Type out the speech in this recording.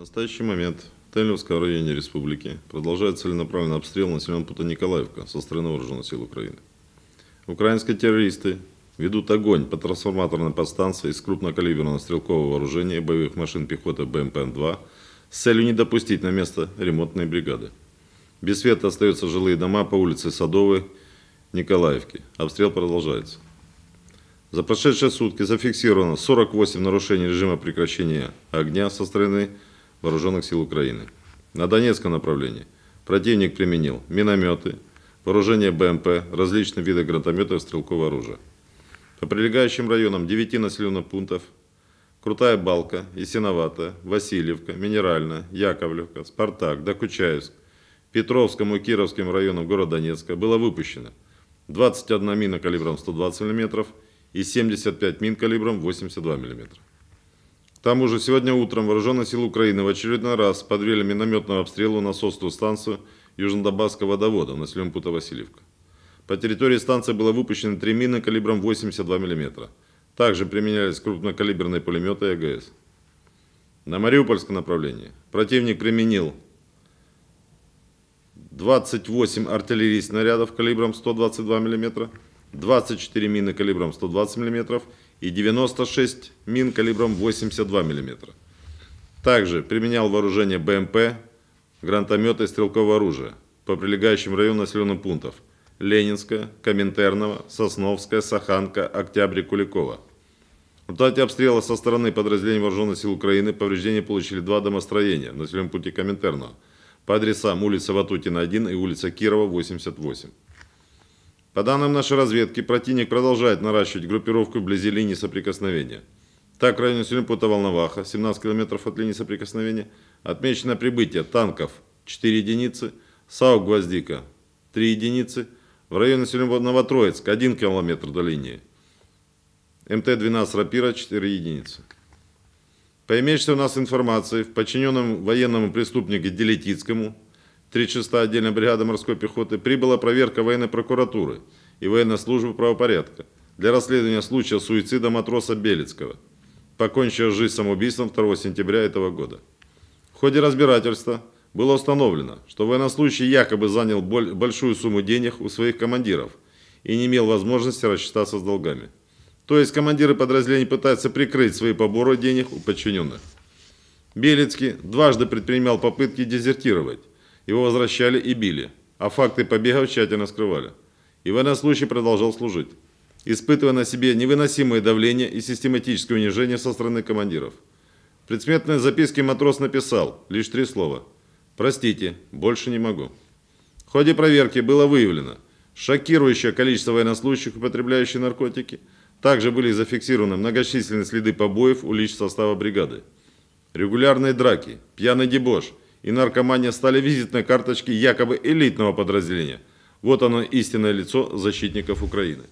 настоящий момент в Тельновском районе республики продолжается целенаправленный обстрел населенного пункта Николаевка со стороны вооруженных сил Украины. Украинские террористы ведут огонь по трансформаторной подстанции из крупнокалиберного стрелкового вооружения и боевых машин пехоты БМП-2 с целью не допустить на место ремонтные бригады. Без света остаются жилые дома по улице Садовой, Николаевки. Обстрел продолжается. За прошедшие сутки зафиксировано 48 нарушений режима прекращения огня со стороны Вооруженных сил Украины. На Донецком направлении противник применил минометы, вооружение БМП, различные виды гранатометов и стрелкового оружия. По прилегающим районам 9 населенных пунктов Крутая Балка, Есиновата, Васильевка, Минеральная, Яковлевка, Спартак, Докучаевск, Петровскому и Кировским районам города Донецка было выпущено 21 мина калибром 120 мм и 75 мин калибром 82 мм. К тому же сегодня утром вооруженные силы Украины в очередной раз подвели минометного обстрелу насосную станцию Южнодобасского водовода в населенном пункте Васильевка. По территории станции было выпущено три мины калибром 82 мм. Также применялись крупнокалиберные пулеметы и АГС. На Мариупольском направлении противник применил 28 артиллерийских снарядов калибром 122 мм, 24 мины калибром 120 мм и 96 мин калибром 82 мм. Также применял вооружение БМП, гранатометы и стрелковое оружие по прилегающим районам населенных пунктов Ленинска, Коминтернова, Сосновская, Саханка, Октябрь Куликова. В результате обстрела со стороны подразделений вооруженных сил Украины повреждения получили два домостроения в населенном пункте Коминтернова по адресам улица Ватутина 1 и улица Кирова 88. По данным нашей разведки, противник продолжает наращивать группировку вблизи линии соприкосновения. Так, в районе Сюрюпута Волноваха, 17 км от линии соприкосновения, отмечено прибытие танков 4 единицы, САУ «Гвоздика» 3 единицы, в районе Сюрюпута Новотроицк 1 км до линии, МТ-12 «Рапира» 4 единицы. По имеющейся у нас информации, в подчиненном военному преступнике Делетицкому 36-я отдельной бригады морской пехоты прибыла проверка военной прокуратуры и военной службы правопорядка для расследования случая суицида матроса Белецкого, покончившего жизнь самоубийством 2 сентября этого года. В ходе разбирательства было установлено, что военнослужащий якобы занял большую сумму денег у своих командиров и не имел возможности рассчитаться с долгами. То есть командиры подразделений пытаются прикрыть свои поборы денег у подчиненных. Белецкий дважды предпринимал попытки дезертировать, его возвращали и били, а факты побегов тщательно скрывали. И в этом случае продолжал служить, испытывая на себе невыносимое давление и систематическое унижение со стороны командиров. В предсмертной записке матрос написал лишь три слова «Простите, больше не могу». В ходе проверки было выявлено шокирующее количество военнослужащих, употребляющих наркотики. Также были зафиксированы многочисленные следы побоев у лиц состава бригады. Регулярные драки, пьяный дебош – и наркомания стали визитной карточкой якобы элитного подразделения. Вот оно истинное лицо защитников Украины.